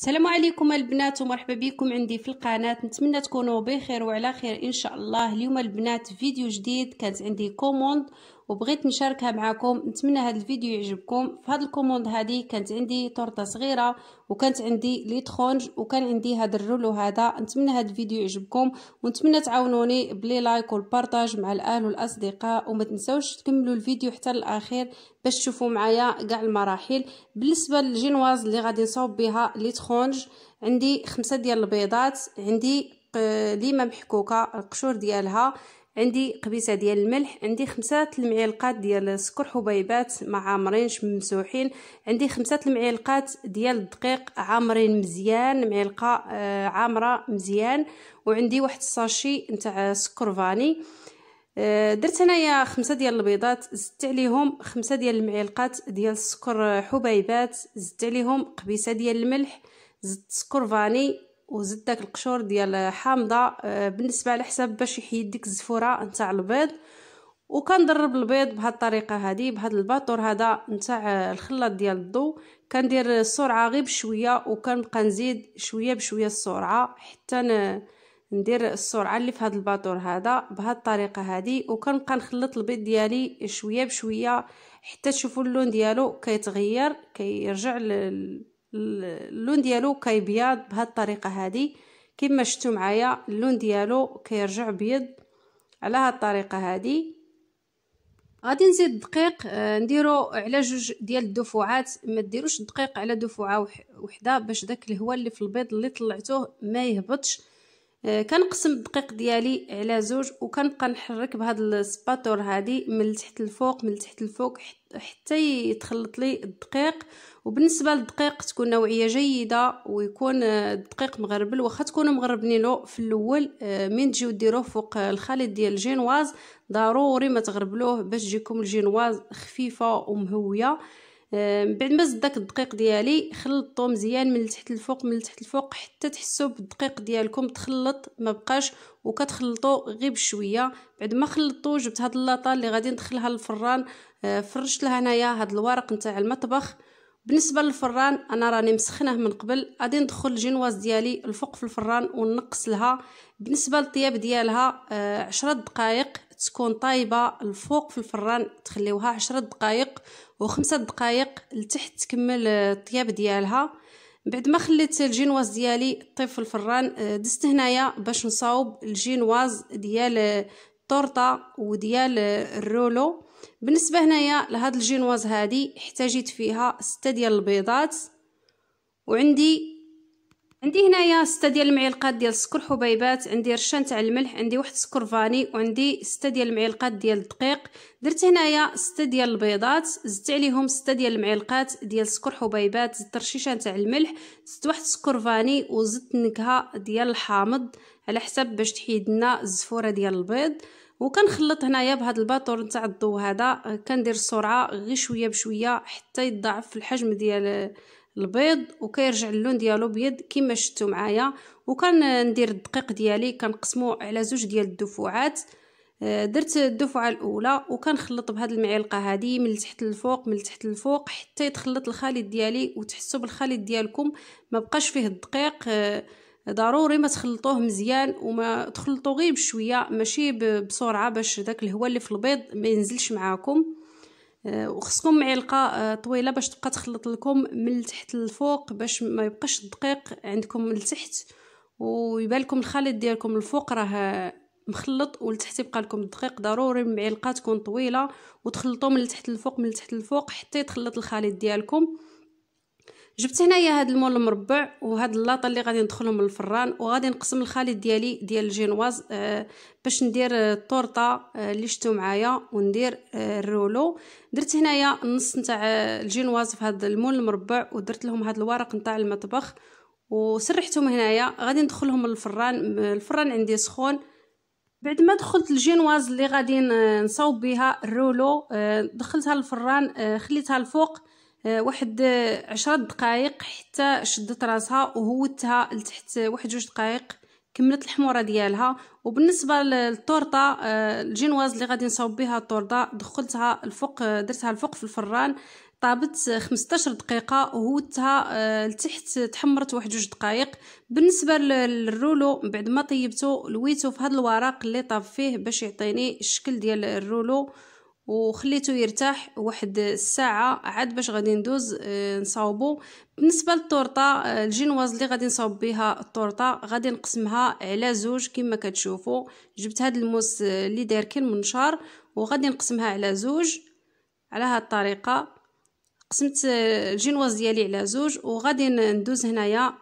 السلام عليكم البنات ومرحبا بكم عندي في القناه نتمنى تكونوا بخير وعلى خير ان شاء الله اليوم البنات فيديو جديد كانت عندي كوموند وبغيت نشاركها معكم نتمنى هذا الفيديو يعجبكم في هذا الكوموند هذه كانت عندي تورته صغيره وكانت عندي لي تخونج وكان عندي هذا الرولو هذا نتمنى هذا الفيديو يعجبكم ونتمنى تعاونوني بلي لايك والبارطاج مع الاهل والاصدقاء وما تنساوش تكملوا الفيديو حتى الاخير باش تشوفوا معايا كاع المراحل بالنسبه للجينواز اللي غادي نصاوب بها لي تخونج عندي خمسة ديال البيضات عندي آه، ليمه محكوكه القشور ديالها عندي قبيسه ديال الملح عندي خمسة المعلقات ديال السكر حبيبات مع عامرينش ممسوحين عندي خمسة المعلقات ديال الدقيق عامرين مزيان معلقه آه، عامره مزيان وعندي واحد الساشي نتاع سكر فاني آه، درت هنايا خمسة ديال البيضات زدت عليهم خمسة ديال المعلقات ديال السكر حبيبات زدت عليهم قبيسه ديال الملح زدت سكر فاني وزدت داك القشور ديال حامضه آه، بالنسبه على حساب باش يحيد ديك الزفوره نتاع البيض وكندرب البيض بهاد الطريقه هادي بهاد الباطور هذا نتاع آه، الخلاط ديال الضو كندير السرعه غير بشويه وكنبقى نزيد شويه بشويه السرعه حتى ندير السرعه اللي في هاد الباطور هذا بهاد الطريقه هادي وكنبقى نخلط البيض ديالي شويه بشويه حتى تشوفوا اللون ديالو كيتغير كيرجع لل اللون ديالو كيبيض بهاد الطريقه هذه كما شفتوا معايا اللون ديالو كيرجع بيض على هاد الطريقه هذه غادي نزيد الدقيق آه، نديرو على جوج ديال الدفوعات ما ديروش الدقيق على دفوعه وحده باش داك الهواء اللي في البيض اللي طلعتوه ما يهبطش آه، كنقسم الدقيق ديالي على زوج وكنبقى نحرك بهاد السباتور هادي من تحت الفوق من تحت الفوق حتى يتخلط لي الدقيق وبالنسبه للدقيق تكون نوعيه جيده ويكون آه، الدقيق مغربل واخا تكونوا له في الاول آه، من تجيو ديروه فوق الخليط ديال الجينواز ضروري ما تغربلوه باش تجيكم الجينواز خفيفه ومهويه من بعد ما زدت داك الدقيق ديالي خلطو مزيان من التحت للفوق من التحت للفوق حتى تحسوا بالدقيق ديالكم تخلط ما بقاش وكتخلطوا غير بشويه بعد ما خلطته جبت هاد اللاطه اللي غادي ندخلها للفران أه، فرشت لها هنايا هاد الورق نتاع المطبخ بالنسبه للفران انا راني مسخناه من قبل غادي ندخل الجينواز ديالي الفوق في الفران ونقص لها بالنسبه للطياب ديالها أه، عشرة دقائق تكون طايبه الفوق في الفران تخليوها عشرة دقائق وخمسة دقائق لتحت تكمل الطياب ديالها بعد ما خليت الجينواز ديالي طيب في الفران آه، دست هنايا باش نصاوب الجينواز ديال الطورطه آه، وديال آه، الرولو بالنسبه هنايا لهاد الجينواز هادي احتاجيت فيها ستة ديال البيضات وعندي عندي هنايا ستة ديال المعلقات ديال السكر حبيبات عندي رشه تاع الملح عندي واحد سكر فاني وعندي ستة ديال المعلقات ديال الدقيق درت هنايا ستة ديال البيضات زدت عليهم ستة ديال المعلقات ديال السكر حبيبات زدت رشيشه تاع الملح زدت واحد سكر فاني وزدت النكهه ديال الحامض على حسب باش تحيد لنا الزفوره ديال البيض وكنخلط هنايا بهاد الباطور نتاع الضو هذا كندير السرعه غير شويه بشويه حتى يتضاعف الحجم ديال البيض وكيرجع اللون ديالو ابيض كما شفتوا معايا ندير الدقيق ديالي كنقسمو على زوج ديال الدفوعات آه، درت الدفعه الاولى وكنخلط بهاد المعلقه هذه من تحت للفوق من تحت للفوق حتى يتخلط الخليط ديالي وتحسوا بالخليط ديالكم ما بقاش فيه الدقيق آه، ضروري ما تخلطوه مزيان وما تخلطوه غير بشويه ماشي بسرعه باش داك الهواء اللي في البيض ما ينزلش معاكم وخصكم معلقه آه، طويله باش تبقى تخلط لكم من التحت للفوق باش ما يبقاش الدقيق عندكم من التحت ويبان لكم الخليط ديالكم الفوق راه مخلط والتحت يبقى لكم الدقيق ضروري المعلقه تكون طويله وتخلطوا من التحت للفوق من التحت للفوق حتى يتخلط الخليط ديالكم جبت هنايا هاد المول المربع وهاد اللاطه اللي غادي ندخلهم من الفران وغادي نقسم الخليط ديالي ديال الجينواز آه باش ندير الطورطه آه،, آه اللي شتو معايا وندير آه الرولو درت هنايا النص نتاع آه، الجينواز في هاد المول المربع ودرت لهم هاد الورق نتاع المطبخ وسرحتهم هنايا غادي ندخلهم للفران الفران عندي سخون بعد ما دخلت الجينواز اللي غادي نصاوب بها الرولو آه، دخلتها للفران خليتها الفوق آه، واحد آه، عشرة دقائق حتى شدت راسها وهوتها لتحت آه، واحد جوج دقائق كملت الحموره ديالها وبالنسبه للطورطه الجينواز اللي غادي نصاوب بها الطورطه دخلتها الفوق درتها الفوق في الفران طابت 15 دقيقه وهوتها لتحت تحمرت واحد جوج دقائق بالنسبه للرولو بعد ما طيبته لويته في هذا الورق اللي طاب فيه باش يعطيني الشكل ديال الرولو وخليته يرتاح واحد الساعه عاد باش غادي ندوز آه، نصاوبو بالنسبه للطورطه آه، الجينواز اللي غادي نصاوب بها الطورطه غادي نقسمها على زوج كما كتشوفو جبت هاد الموس آه، اللي داير كين منشار وغادي نقسمها على زوج على هاد الطريقه قسمت الجينواز ديالي على زوج وغادي ندوز هنايا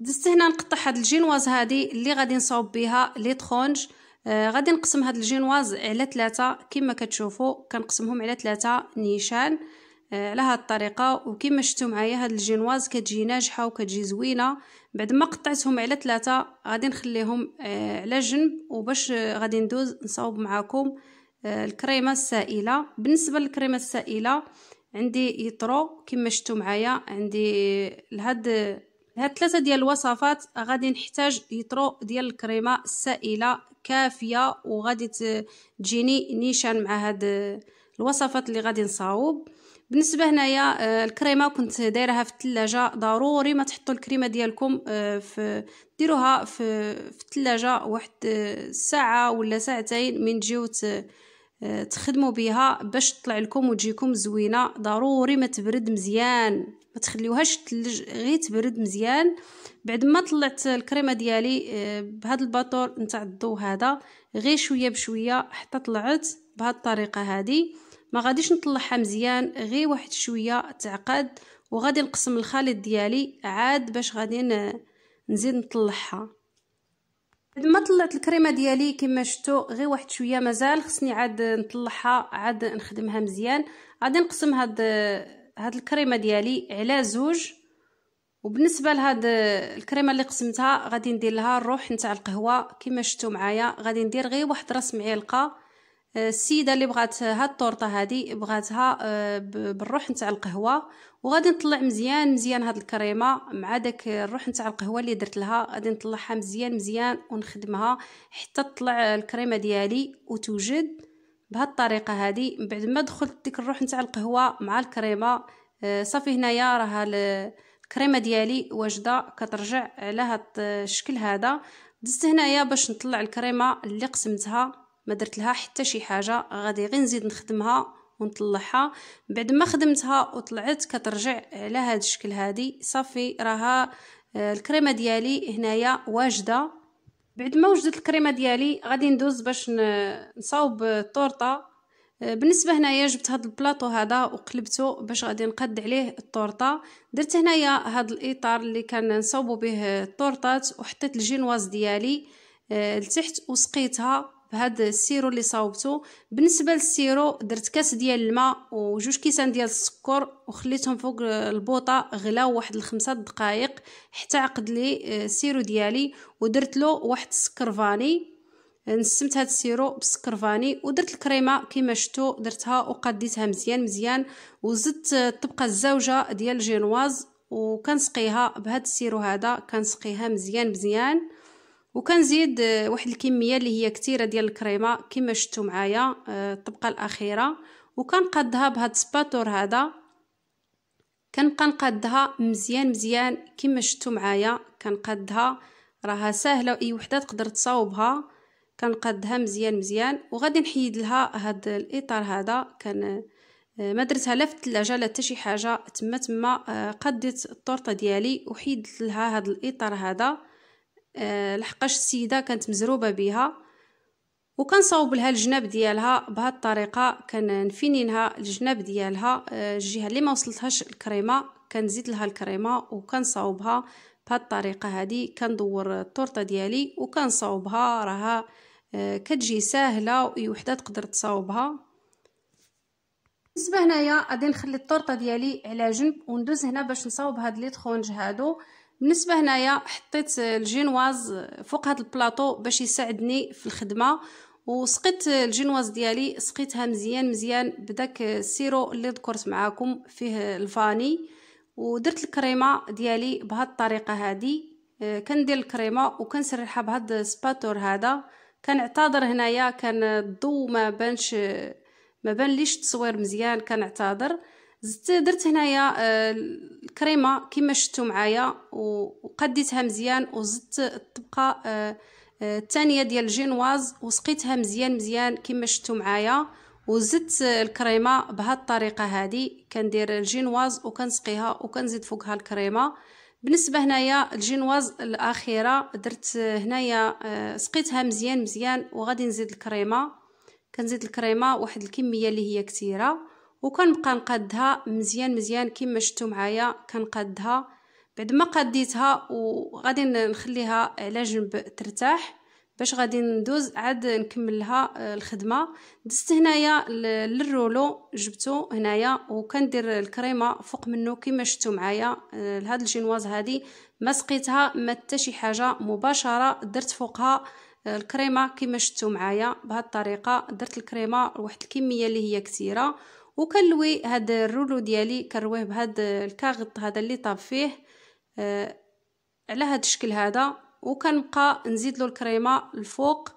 دزت هنا نقطع هاد الجينواز هادي اللي غادي نصاوب بها لي طخونج آه، غادي نقسم هاد الجينواز على ثلاثة كما كتشوفوا كنقسمهم على ثلاثة نيشان على آه، هاد الطريقة وكما شفتوا معايا هاد الجينواز كتجي ناجحة وكتجي زوينة بعد ما قطعتهم على ثلاثة غادي نخليهم على آه، جنب وباش غادي ندوز نصاوب معاكم الكريمة السائلة بالنسبة للكريمة السائلة عندي يطرو كما شفتوا معايا عندي لهاد هاد ثلاثه ديال الوصفات غادي نحتاج لترو ديال الكريمه السائله كافيه وغادي تجيني نيشان مع هاد الوصفات اللي غادي نصاوب بالنسبه هنايا آه، الكريمه كنت دايرها في الثلاجه ضروري ما تحطوا الكريمه ديالكم آه، في ديروها في في الثلاجه واحد آه، ساعه ولا ساعتين من تجيو تخدموا بها باش تطلع لكم وتجيكم زوينه ضروري ما تبرد مزيان ما تخليوهاش تلج غير تبرد مزيان بعد ما طلعت الكريمه ديالي آه، بهذا الباطور نتاع الضو هذا غير شويه بشويه حتى طلعت بهذه الطريقه هذه ما غاديش نطلعها مزيان غير واحد شويه تعقد وغادي نقسم الخليط ديالي عاد باش غادي نزيد نطلعها بعد ما طلعت الكريمه ديالي كما شفتوا غير واحد شويه مازال خصني عاد نطلعها عاد نخدمها مزيان غادي نقسم هاد هاد الكريمه ديالي على زوج وبالنسبه لهاد الكريمه اللي قسمتها غادي ندير لها الروح نتاع القهوه كما شفتوا معايا غادي ندير غير واحد راس معلقه آه، السيده اللي بغات هاد الطورطه هادي بغاتها آه، بالروح نتاع القهوه وغادي نطلع مزيان مزيان هاد الكريمه مع داك الروح نتاع القهوه اللي درت لها غادي نطلعها مزيان مزيان ونخدمها حتى تطلع الكريمه ديالي وتوجد بهالطريقه هذه من بعد ما دخلت ديك الروح نتاع القهوه مع الكريمه آه، صافي هنايا راه الكريمه ديالي واجده كترجع على هاد الشكل هذا دزت هنايا باش نطلع الكريمه اللي قسمتها ما درت لها حتى شي حاجه غادي غير نزيد نخدمها ونطلعها بعد ما خدمتها وطلعت كترجع على هاد الشكل هادي صافي راها آه، الكريمه ديالي هنايا واجده بعد ما وجدت الكريمه ديالي غادي ندوز باش نصاوب الطورطه آه، بالنسبه هنايا جبت هذا البلاطو هذا وقلبته باش غادي نقد عليه الطورطه درت هنايا هذا الاطار اللي كان نصاوبو به الطورطات وحطيت الجينواز ديالي آه، لتحت وسقيتها بهاد السيرو اللي صاوبته بالنسبه للسيرو درت كاس ديال الماء وجوج كيسان ديال السكر وخليتهم فوق البوطه غلاو واحد الخمسة دقائق حتى عقد لي آه، السيرو ديالي ودرت له واحد السكر فاني نسمت هاد السيرو بالسكر فاني ودرت الكريمه كما شفتوا درتها وقديتها مزيان مزيان وزدت آه، الطبقه الزوجه ديال الجينواز وكنسقيها بهاد السيرو هذا كنسقيها مزيان مزيان وكنزيد آه، واحد الكميه اللي هي كثيره ديال الكريمه كما شفتوا معايا آه، الطبقه الاخيره وكنقادها بهاد السباتور هذا كنبقى نقادها مزيان مزيان كما شفتوا معايا كنقادها راها ساهله اي وحده تقدر تصاوبها كنقادها مزيان مزيان وغادي نحيد لها هاد الاطار هذا كان آه، ما درتها لا في الثلاجه لا حتى شي حاجه تما تما قديت الطورطه ديالي وحيدت لها هاد الاطار هذا آه، لحقاش السيده كانت مزروبه بها وكنصاوب لها الجناب ديالها بهاد الطريقه كنفينينها الجناب ديالها آه، الجهه اللي ما وصلتهاش الكريمه كنزيد لها الكريمه وكنصاوبها بهاد الطريقه هذه كندور الطورطه ديالي وكنصاوبها راها آه، كتجي ساهله وحده تقدر تصاوبها بالنسبه هنايا غادي نخلي الطورطه ديالي على جنب وندوز هنا باش نصاوب هاد لي تخونج هادو بالنسبه هنايا حطيت الجينواز فوق هذا البلاطو باش يساعدني في الخدمه وسقيت الجينواز ديالي سقيتها مزيان مزيان بداك السيرو اللي ذكرت معاكم فيه الفاني ودرت الكريمه ديالي بهاد الطريقه هذه آه، كندير الكريمه وكنسرحها بهاد السباتور هذا كنعتذر هنايا كان الضو ما بانش ما بان ليش التصوير مزيان كنعتذر زدت درت هنايا آه، الكريمه كما شفتوا معايا وقديتها مزيان وزدت الطبقه آه، آه، الثانيه ديال الجينواز وسقيتها مزيان مزيان كما شفتوا معايا وزدت الكريمه بهاد الطريقه هادي كندير الجينواز وكنسقيها وكنزيد فوقها الكريمه بالنسبه هنايا الجينواز الاخيره درت هنايا سقيتها مزيان مزيان وغادي نزيد الكريمه كنزيد الكريمه واحد الكميه اللي هي كثيره وكنبقى نقادها مزيان مزيان كما شفتوا معايا كنقادها بعد ما قديتها وغادي نخليها على جنب ترتاح باش غادي ندوز عاد نكمل لها آه، الخدمه دزت هنايا للرولو جبتو هنايا وكندير الكريمه فوق منه كما شفتوا معايا آه، لهاد الجينواز هادي ما سقيتها ما حتى شي حاجه مباشره درت فوقها آه، الكريمه كما شفتوا معايا بهاد الطريقه درت الكريمه لواحد الكميه اللي هي كثيره وكلوي هاد الرولو ديالي كرويه بهاد الكاغط هذا اللي طاب فيه آه، على هاد الشكل هذا وكنبقى نزيد له الكريمه الفوق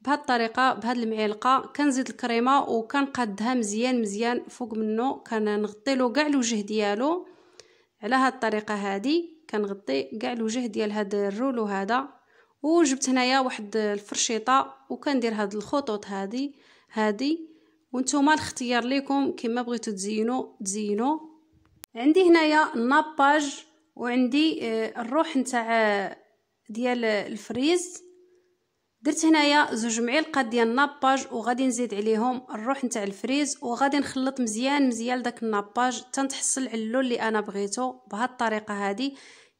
بهاد الطريقه بهاد المعلقه كنزيد الكريمه وكنقادها مزيان مزيان فوق منه كنغطي له كاع الوجه ديالو على هاد الطريقه هادي كنغطي كاع الوجه ديال هاد الرولو هذا وجبت هنايا واحد الفرشيطه وكندير هاد الخطوط هادي هادي وانتم الاختيار ليكم كما بغيتو تزينو تزينو عندي هنايا الناباج وعندي آه، الروح نتاع آه، ديال الفريز درت هنايا زوج معالق ديال الناباج وغادي نزيد عليهم الروح نتاع الفريز وغادي نخلط مزيان مزيان داك الناباج حتى نتحصل على اللون اللي انا بغيتو بهاد الطريقه هذه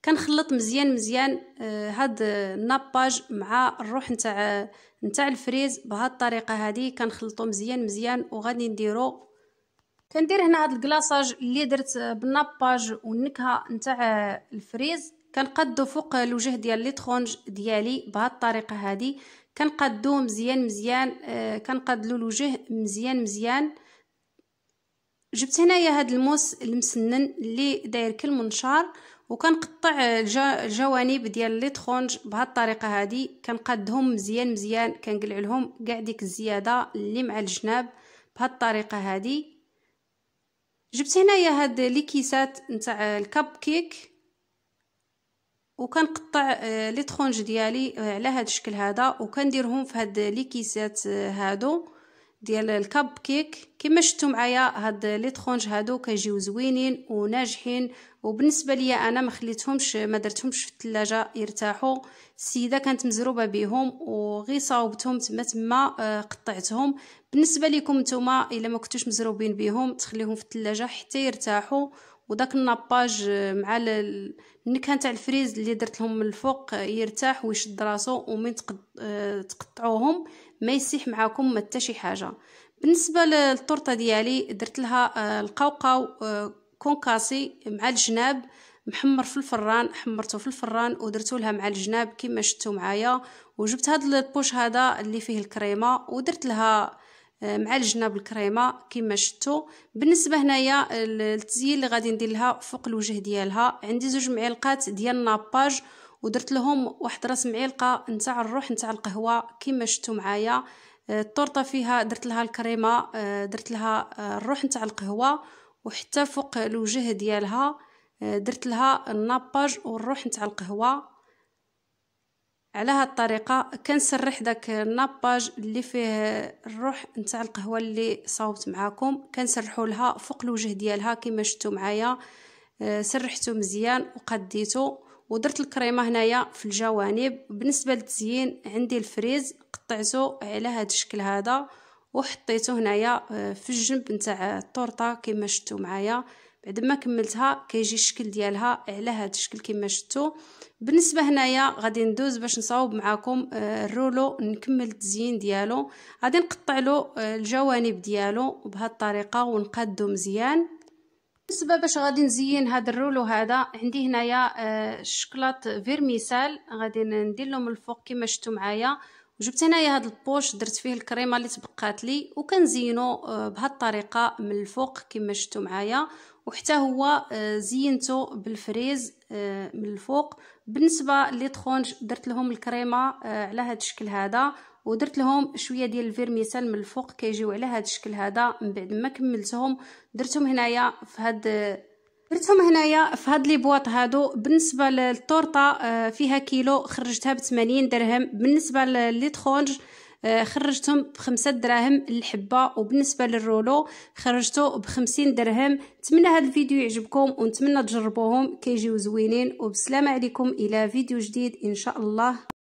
كنخلط مزيان مزيان آه، هاد الناباج مع الروح نتاع نتاع الفريز بهاد الطريقه هادي كنخلطو مزيان مزيان وغادي نديرو كندير هنا هاد الكلاصاج اللي درت بالناباج والنكهه نتاع الفريز كنقادو فوق الوجه ديال لي ترونج ديالي بهاد الطريقه هادي كنقادو مزيان مزيان آه كنقادلو الوجه مزيان مزيان جبت هنايا هاد الموس المسنن اللي داير كالمنشار وكنقطع الجوانب ديال لي ترونج بهاد الطريقه هادي كنقادهم مزيان مزيان كنقلع لهم كاع ديك الزياده اللي مع الجناب بهاد الطريقه هادي جبت هنايا هاد ليكيسات نتاع الكب كيك وكنقطع آه، لي ترونج ديالي آه، على هاد الشكل هذا وكنديرهم في هاد ليكيسات آه، هادو ديال الكب كيك كما شفتوا معايا هاد لي تخونج هادو كيجيو زوينين وناجحين وبالنسبه ليا انا ما خليتهمش ما درتهمش في الثلاجه يرتاحوا السيده كانت مزروبه بهم وغي صاوبتهم تما تما آه، قطعتهم بالنسبه ليكم نتوما الا ما كنتوش مزروبين بهم تخليهم في الثلاجه حتى يرتاحوا وداك الناباج آه، مع النكهه تاع الفريز اللي درت لهم من الفوق آه، يرتاح ويشد راسو ومن تقطعوهم ما يسيح معاكم ما حتى شي حاجه بالنسبه للطرطه ديالي درت لها آه، القوقو آه، كونكاسي مع الجناب محمر في الفران حمرته في الفران ودرتو لها مع الجناب كما شفتوا معايا وجبت هذا البوش هذا اللي فيه الكريمه ودرت لها آه، مع الجناب الكريمه كما شفتوا بالنسبه هنايا التزيين اللي غادي ندير لها فوق الوجه ديالها عندي زوج معلقات ديال الناباج ودرت لهم واحد راس معلقه نتاع الروح نتاع القهوه كيما شفتوا معايا آه، الطورطه فيها درت لها الكريمه آه، درت لها آه، الروح نتاع القهوه وحتى فوق الوجه ديالها درت لها الناباج والروح نتاع القهوه على هاد الطريقه كنسرح داك الناباج اللي فيه الروح نتاع القهوه اللي صاوبت معاكم كنسرحوا لها فوق الوجه ديالها كما شفتوا معايا سرحته مزيان وقديته ودرت الكريمه هنايا في الجوانب بالنسبه للتزيين عندي الفريز قطعته على هذا الشكل هذا وحطيته هنايا آه، في الجنب نتاع الطورطه كما شفتوا معايا بعد ما كملتها كيجي الشكل ديالها على هذا الشكل كما شفتوا بالنسبه هنايا غادي ندوز باش نصاوب معكم آه، الرولو نكمل التزيين ديالو غادي نقطع له آه، الجوانب ديالو بهذه الطريقه ونقادو مزيان بالنسبه باش غادي نزين هذا الرولو هذا عندي هنايا آه، شكلاط فيرميسال غادي ندير لهم الفوق كما شفتوا معايا وجبت هنايا هذا البوش درت فيه الكريمه اللي تبقات لي وكنزينو آه، بهذه الطريقه من الفوق كما شفتوا معايا وحتى هو آه، زينته بالفريز من الفوق بالنسبه لي تخونج درت لهم الكريمه آه، على هذا الشكل هذا ودرت لهم شويه ديال الفيرميسال من الفوق كيجيو على هذا الشكل هذا من بعد ما كملتهم درتهم هنايا في هاد درتهم هنايا في هاد لي بواط هادو بالنسبه للطورطه آه، فيها كيلو خرجتها ب 80 درهم بالنسبه لي تخونج آه، خرجتهم بخمسة دراهم الحبة وبالنسبة للرولو خرجته بخمسين درهم نتمنى هذا الفيديو يعجبكم ونتمنى تجربوهم كيجيو زوينين وبسلام عليكم إلى فيديو جديد إن شاء الله